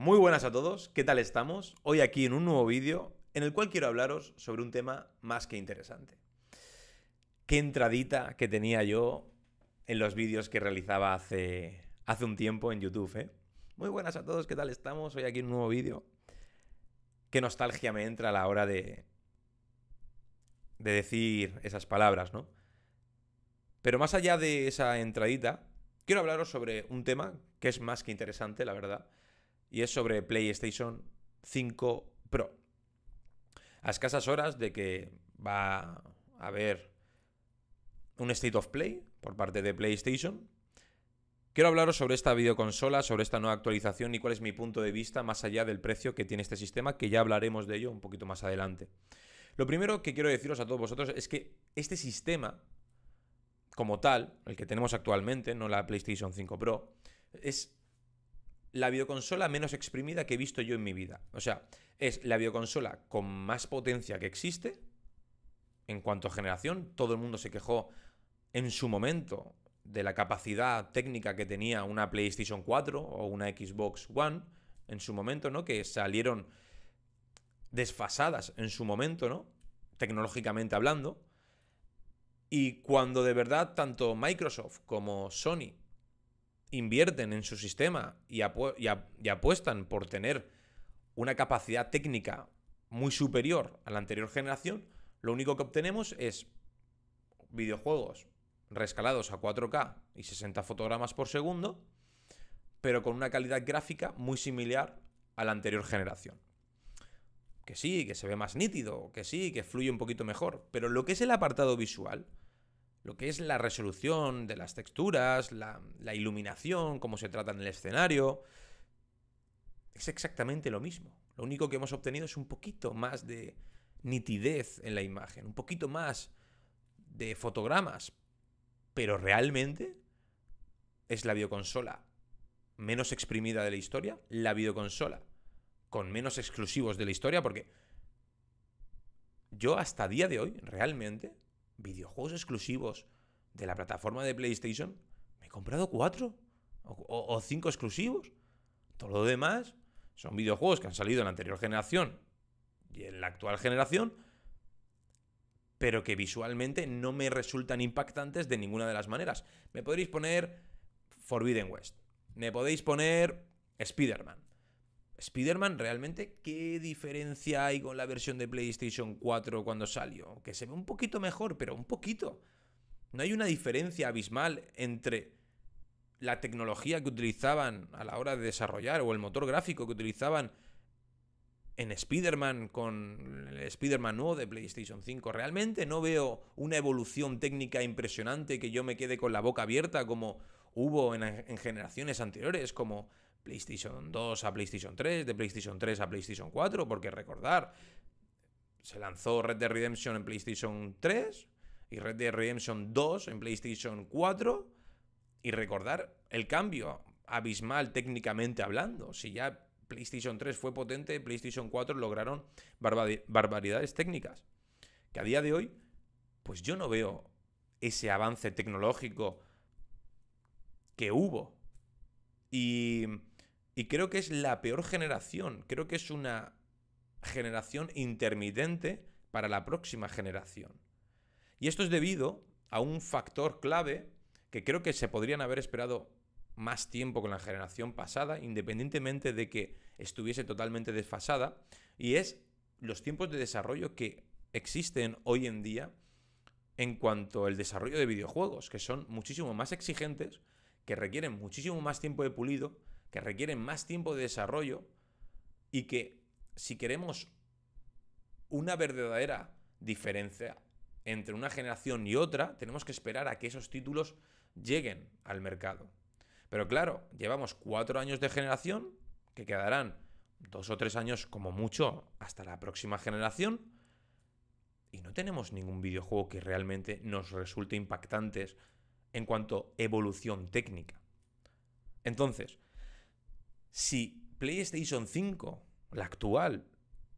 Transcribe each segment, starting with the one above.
Muy buenas a todos, ¿qué tal estamos? Hoy aquí en un nuevo vídeo en el cual quiero hablaros sobre un tema más que interesante. Qué entradita que tenía yo en los vídeos que realizaba hace, hace un tiempo en YouTube, ¿eh? Muy buenas a todos, ¿qué tal estamos? Hoy aquí en un nuevo vídeo. Qué nostalgia me entra a la hora de, de decir esas palabras, ¿no? Pero más allá de esa entradita, quiero hablaros sobre un tema que es más que interesante, la verdad y es sobre PlayStation 5 Pro. A escasas horas de que va a haber un State of Play por parte de PlayStation, quiero hablaros sobre esta videoconsola, sobre esta nueva actualización y cuál es mi punto de vista más allá del precio que tiene este sistema, que ya hablaremos de ello un poquito más adelante. Lo primero que quiero deciros a todos vosotros es que este sistema, como tal, el que tenemos actualmente, no la PlayStation 5 Pro, es la videoconsola menos exprimida que he visto yo en mi vida. O sea, es la videoconsola con más potencia que existe en cuanto a generación. Todo el mundo se quejó en su momento de la capacidad técnica que tenía una PlayStation 4 o una Xbox One en su momento, ¿no? Que salieron desfasadas en su momento, ¿no? Tecnológicamente hablando. Y cuando de verdad tanto Microsoft como Sony invierten en su sistema y, apuestan por tener una capacidad técnica muy superior a la anterior generación, lo único que obtenemos es videojuegos rescalados a 4K y 60 fotogramas por segundo, pero con una calidad gráfica muy similar a la anterior generación. Que sí, que se ve más nítido, que sí, que fluye un poquito mejor, pero lo que es el apartado visual, lo que es la resolución de las texturas, la, iluminación, cómo se trata en el escenario, es exactamente lo mismo. Lo único que hemos obtenido es un poquito más de nitidez en la imagen, un poquito más de fotogramas, pero realmente es la videoconsola menos exprimida de la historia, la videoconsola con menos exclusivos de la historia, porque yo hasta día de hoy realmente videojuegos exclusivos de la plataforma de PlayStation, me he comprado cuatro o, cinco exclusivos. Todo lo demás son videojuegos que han salido en la anterior generación y en la actual generación, pero que visualmente no me resultan impactantes de ninguna de las maneras. Me podréis poner Forbidden West, me podéis poner Spider-Man, Spider-Man, realmente, ¿qué diferencia hay con la versión de PlayStation 4 cuando salió? Que se ve un poquito mejor, pero un poquito. No hay una diferencia abismal entre la tecnología que utilizaban a la hora de desarrollar o el motor gráfico que utilizaban en Spider-Man con el Spider-Man nuevo de PlayStation 5. Realmente no veo una evolución técnica impresionante que yo me quede con la boca abierta como hubo en, generaciones anteriores, como PlayStation 2 a PlayStation 3, de PlayStation 3 a PlayStation 4, porque recordar, se lanzó Red Dead Redemption en PlayStation 3 y Red Dead Redemption 2 en PlayStation 4 y recordar el cambio abismal técnicamente hablando, si ya PlayStation 3 fue potente, PlayStation 4 lograron barbaridades técnicas, que a día de hoy pues yo no veo ese avance tecnológico que hubo. Y y creo que es la peor generación, creo que es una generación intermitente para la próxima generación. Y esto es debido a un factor clave que creo que se podrían haber esperado más tiempo con la generación pasada, independientemente de que estuviese totalmente desfasada, y es los tiempos de desarrollo que existen hoy en día en cuanto al desarrollo de videojuegos, que son muchísimo más exigentes, que requieren muchísimo más tiempo de pulido que requieren más tiempo de desarrollo y que si queremos una verdadera diferencia entre una generación y otra, tenemos que esperar a que esos títulos lleguen al mercado. Pero claro, llevamos cuatro años de generación, que quedarán dos o tres años como mucho hasta la próxima generación, y no tenemos ningún videojuego que realmente nos resulte impactantes en cuanto a evolución técnica. Entonces, si PlayStation 5, la actual,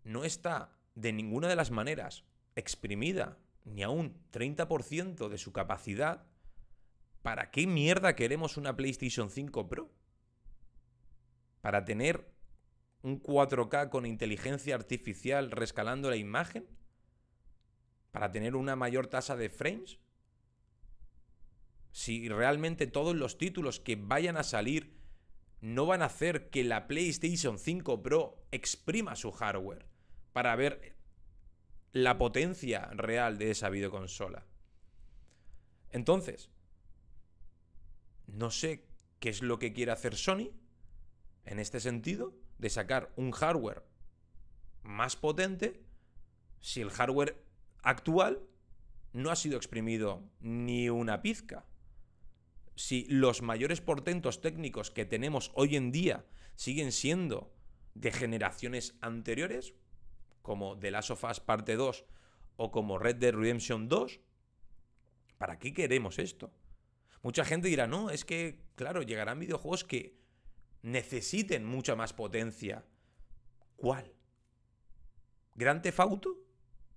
no está de ninguna de las maneras exprimida ni a un 30% de su capacidad, ¿para qué mierda queremos una PlayStation 5 Pro? ¿Para tener un 4K con inteligencia artificial rescalando la imagen? ¿Para tener una mayor tasa de frames? Si realmente todos los títulos que vayan a salir no van a hacer que la PlayStation 5 Pro exprima su hardware para ver la potencia real de esa videoconsola. Entonces, no sé qué es lo que quiere hacer Sony en este sentido de sacar un hardware más potente si el hardware actual no ha sido exprimido ni una pizca si los mayores portentos técnicos que tenemos hoy en día siguen siendo de generaciones anteriores, como The Last of Us Parte 2 o como Red Dead Redemption 2, ¿para qué queremos esto? Mucha gente dirá, no, es que, claro, llegarán videojuegos que necesiten mucha más potencia. ¿Cuál? ¿Gran Tefauto?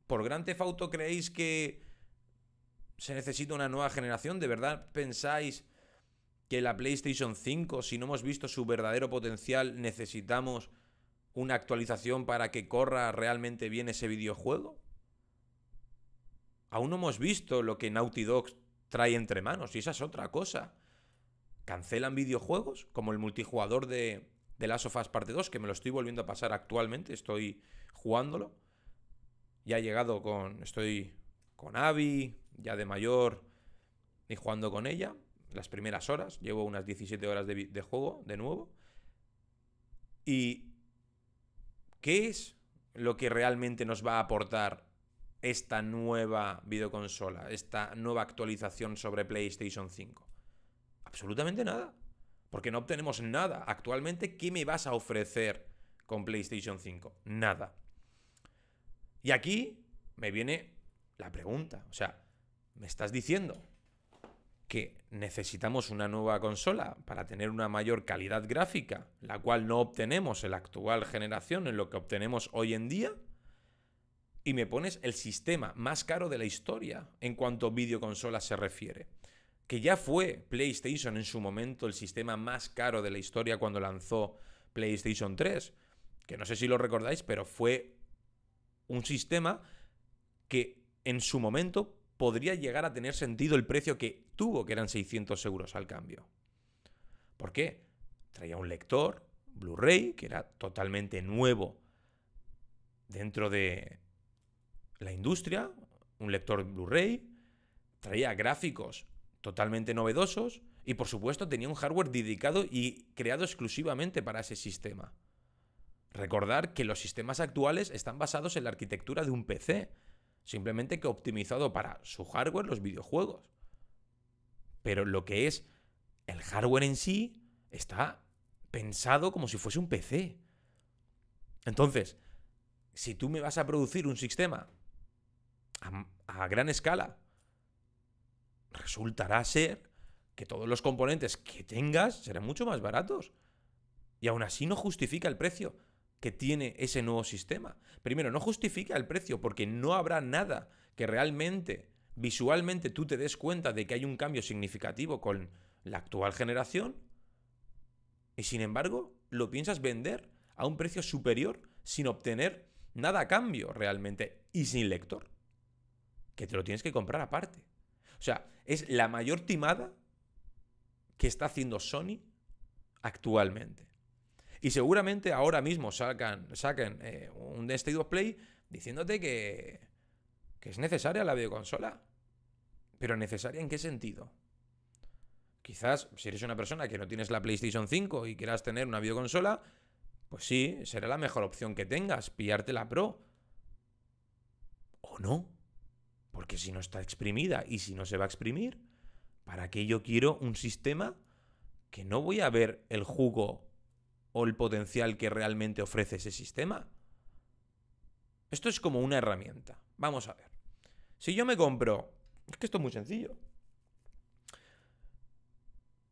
¿Por Gran Tefauto creéis que se necesita una nueva generación? ¿De verdad pensáis que la PlayStation 5, si no hemos visto su verdadero potencial, necesitamos una actualización para que corra realmente bien ese videojuego? Aún no hemos visto lo que Naughty Dog trae entre manos, y esa es otra cosa. Cancelan videojuegos, como el multijugador de, de Last of Us Parte 2, que me lo estoy volviendo a pasar actualmente, estoy jugándolo. Ya ha llegado con. Estoy con Abby ya de mayor, y jugando con ella, las primeras horas, llevo unas 17 horas de, de juego de nuevo. ¿Y qué es lo que realmente nos va a aportar esta nueva videoconsola, esta nueva actualización sobre PlayStation 5? Absolutamente nada. Porque no obtenemos nada. Actualmente, ¿qué me vas a ofrecer con PlayStation 5? Nada. Y aquí me viene la pregunta. O sea, ¿me estás diciendo que necesitamos una nueva consola para tener una mayor calidad gráfica, la cual no obtenemos en la actual generación, en lo que obtenemos hoy en día? Y me pones el sistema más caro de la historia en cuanto a videoconsolas se refiere. Que ya fue PlayStation en su momento el sistema más caro de la historia cuando lanzó PlayStation 3. Que no sé si lo recordáis, pero fue un sistema que en su momento podría llegar a tener sentido el precio que tuvo, que eran 600 euros al cambio. ¿Por qué? Traía un lector Blu-ray, que era totalmente nuevo dentro de la industria, un lector Blu-ray, traía gráficos totalmente novedosos y por supuesto tenía un hardware dedicado y creado exclusivamente para ese sistema. Recordar que los sistemas actuales están basados en la arquitectura de un PC, Simplemente que optimizado para su hardware los videojuegos. Pero lo que es el hardware en sí está pensado como si fuese un PC. Entonces, si tú me vas a producir un sistema a, a gran escala, resultará ser que todos los componentes que tengas serán mucho más baratos. Y aún así no justifica el precio que tiene ese nuevo sistema. Primero, no justifica el precio porque no habrá nada que realmente visualmente tú te des cuenta de que hay un cambio significativo con la actual generación y sin embargo lo piensas vender a un precio superior sin obtener nada a cambio realmente y sin lector, que te lo tienes que comprar aparte. O sea, es la mayor timada que está haciendo Sony actualmente. Y seguramente ahora mismo sacan, saquen eh, un State of Play diciéndote que, que es necesaria la videoconsola. Pero necesaria en qué sentido? Quizás si eres una persona que no tienes la PlayStation 5 y quieras tener una videoconsola, pues sí, será la mejor opción que tengas, pillarte la Pro. ¿O no? Porque si no está exprimida y si no se va a exprimir, ¿para qué yo quiero un sistema que no voy a ver el jugo o el potencial que realmente ofrece ese sistema? Esto es como una herramienta. Vamos a ver. Si yo me compro... Es que esto es muy sencillo.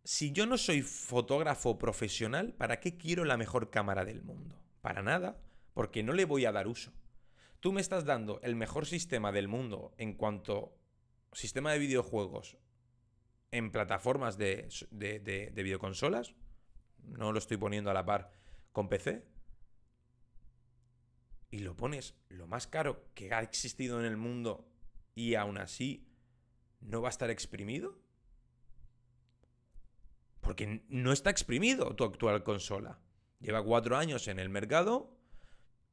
Si yo no soy fotógrafo profesional, ¿para qué quiero la mejor cámara del mundo? Para nada, porque no le voy a dar uso. Tú me estás dando el mejor sistema del mundo en cuanto sistema de videojuegos en plataformas de, de videoconsolas, no lo estoy poniendo a la par con PC, y lo pones lo más caro que ha existido en el mundo y aún así no va a estar exprimido? Porque no está exprimido tu actual consola. Lleva cuatro años en el mercado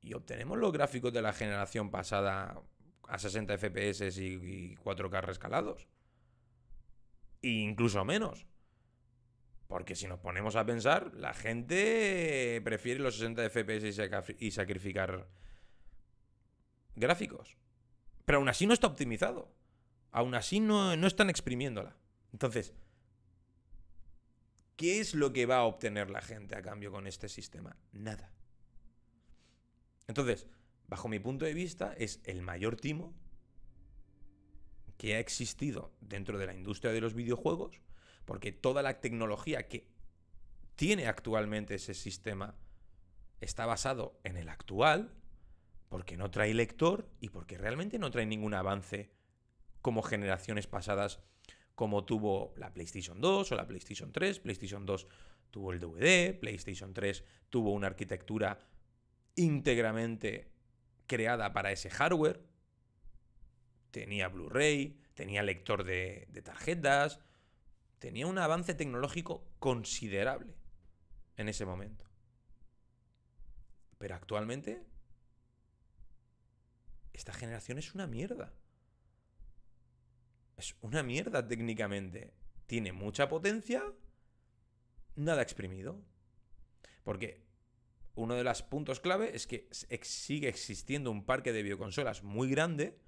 y obtenemos los gráficos de la generación pasada a 60 FPS y, cuatro 4K rescalados. E incluso menos. Porque si nos ponemos a pensar, la gente prefiere los 60 FPS y sacrificar gráficos. Pero aún así no está optimizado. Aún así no, no están exprimiéndola. Entonces, ¿qué es lo que va a obtener la gente a cambio con este sistema? Nada. Entonces, bajo mi punto de vista, es el mayor timo que ha existido dentro de la industria de los videojuegos porque toda la tecnología que tiene actualmente ese sistema está basado en el actual, porque no trae lector y porque realmente no trae ningún avance como generaciones pasadas, como tuvo la PlayStation 2 o la PlayStation 3. PlayStation 2 tuvo el DVD, PlayStation 3 tuvo una arquitectura íntegramente creada para ese hardware. Tenía Blu-ray, tenía lector de, de tarjetas, tenía un avance tecnológico considerable en ese momento. Pero actualmente, esta generación es una mierda. Es una mierda técnicamente. Tiene mucha potencia, nada exprimido. Porque uno de los puntos clave es que sigue existiendo un parque de bioconsolas muy grande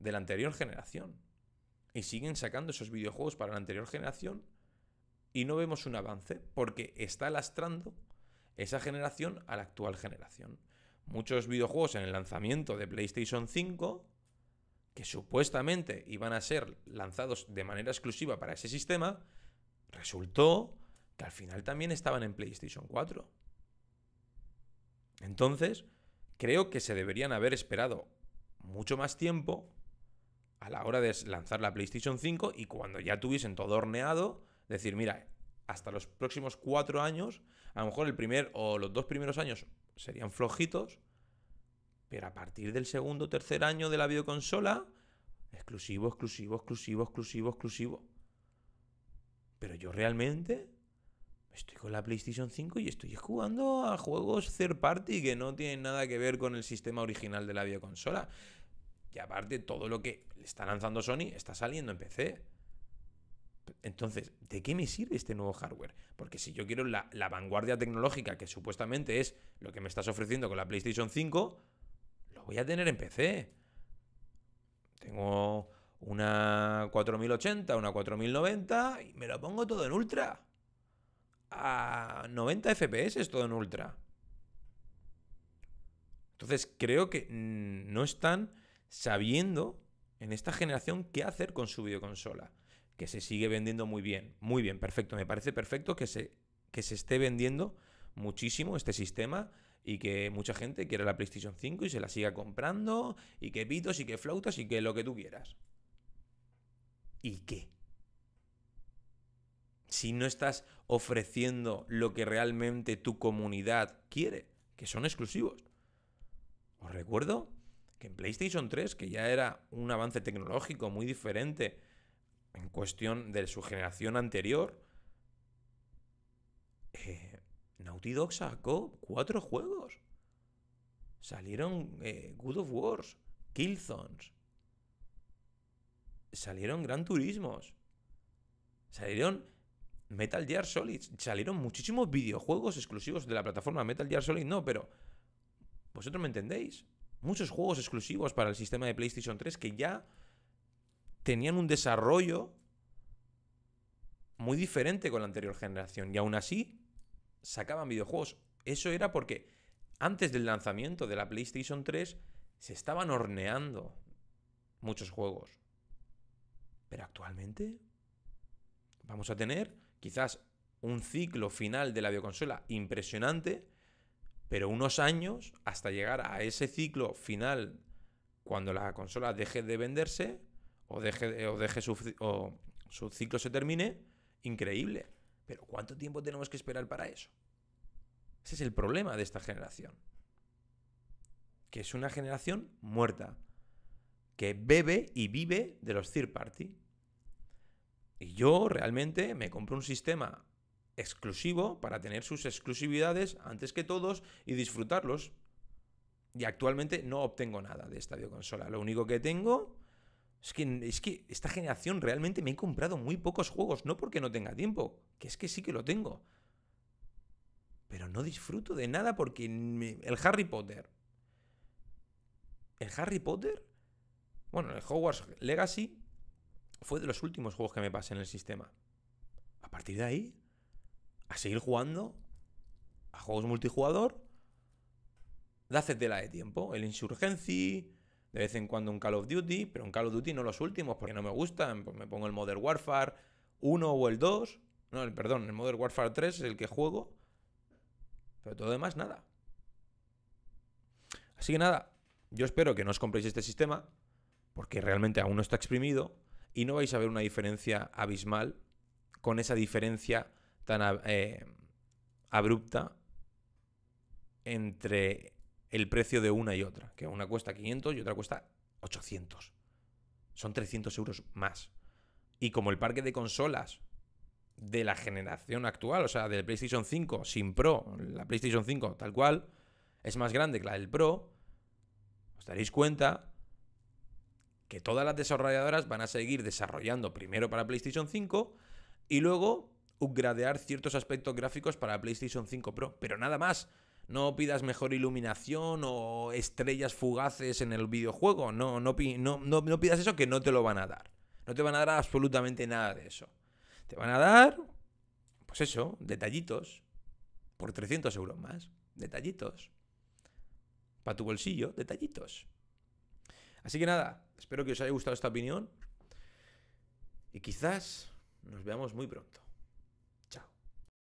de la anterior generación y siguen sacando esos videojuegos para la anterior generación y no vemos un avance porque está lastrando esa generación a la actual generación. Muchos videojuegos en el lanzamiento de PlayStation 5 que supuestamente iban a ser lanzados de manera exclusiva para ese sistema, resultó que al final también estaban en PlayStation 4. Entonces, creo que se deberían haber esperado mucho más tiempo la hora de lanzar la PlayStation 5 y cuando ya tuviesen todo horneado, decir, mira, hasta los próximos cuatro años, a lo mejor el primer o los dos primeros años serían flojitos, pero a partir del segundo o tercer año de la videoconsola, exclusivo, exclusivo, exclusivo, exclusivo, exclusivo. Pero yo realmente estoy con la PlayStation 5 y estoy jugando a juegos third party que no tienen nada que ver con el sistema original de la videoconsola. Y aparte, todo lo que le está lanzando Sony está saliendo en PC. Entonces, ¿de qué me sirve este nuevo hardware? Porque si yo quiero la, vanguardia tecnológica, que supuestamente es lo que me estás ofreciendo con la PlayStation 5, lo voy a tener en PC. Tengo una 4080, una 4090 y me lo pongo todo en ultra. A 90 FPS es todo en ultra. Entonces, creo que mm, no están sabiendo en esta generación qué hacer con su videoconsola, que se sigue vendiendo muy bien, muy bien, perfecto, me parece perfecto que se, que se esté vendiendo muchísimo este sistema y que mucha gente quiera la PlayStation 5 y se la siga comprando y que pitos y que flautas y que lo que tú quieras. ¿Y qué? Si no estás ofreciendo lo que realmente tu comunidad quiere, que son exclusivos. Os recuerdo que en PlayStation 3, que ya era un avance tecnológico muy diferente en cuestión de su generación anterior, eh, Naughty Dog sacó cuatro juegos. Salieron eh, Good of Wars, Killzones. Salieron Gran Turismos. Salieron Metal Gear Solid. Salieron muchísimos videojuegos exclusivos de la plataforma Metal Gear Solid. No, pero vosotros me entendéis muchos juegos exclusivos para el sistema de PlayStation 3 que ya tenían un desarrollo muy diferente con la anterior generación y aún así sacaban videojuegos. Eso era porque antes del lanzamiento de la PlayStation 3 se estaban horneando muchos juegos. Pero actualmente vamos a tener quizás un ciclo final de la videoconsola impresionante pero unos años hasta llegar a ese ciclo final, cuando la consola deje de venderse o deje, o deje su, su ciclo se termine, increíble. Pero ¿cuánto tiempo tenemos que esperar para eso? Ese es el problema de esta generación. Que es una generación muerta, que bebe y vive de los third party. Y yo realmente me compro un sistema exclusivo para tener sus exclusividades antes que todos y disfrutarlos. Y actualmente no obtengo nada de esta Consola Lo único que tengo es que, esta generación realmente me he comprado muy pocos juegos, no porque no tenga tiempo, que es que sí que lo tengo. Pero no disfruto de nada porque el Harry Potter. El Harry Potter, bueno, el Hogwarts Legacy fue de los últimos juegos que me pasé en el sistema. A partir de ahí, a seguir jugando a juegos multijugador de de tiempo. El Insurgency, de vez en cuando un Call of Duty, pero un Call of Duty no los últimos porque no me gustan. Pues me pongo el Modern Warfare 1 o el 2. No, perdón, el Modern Warfare 3 es el que juego. Pero todo demás, nada. Así que nada, yo espero que no os compréis este sistema porque realmente aún no está exprimido y no vais a ver una diferencia abismal con esa diferencia tan eh, abrupta entre el precio de una y otra, que una cuesta 500 y otra cuesta 800. Son 300 euros más. Y como el parque de consolas de la generación actual, o sea, del PlayStation 5 sin Pro, la PlayStation 5 tal cual, es más grande que la del Pro, os daréis cuenta que todas las desarrolladoras van a seguir desarrollando primero para PlayStation 5 y luego upgradear ciertos aspectos gráficos para PlayStation 5 Pro, pero nada más. No pidas mejor iluminación o estrellas fugaces en el videojuego. No, no, no, pidas eso que no te lo van a dar. No te van a dar absolutamente nada de eso. Te van a dar, pues eso, detallitos. Por 300 euros más. Detallitos. Para tu bolsillo, detallitos. Así que nada, espero que os haya gustado esta opinión. Y quizás nos veamos muy pronto.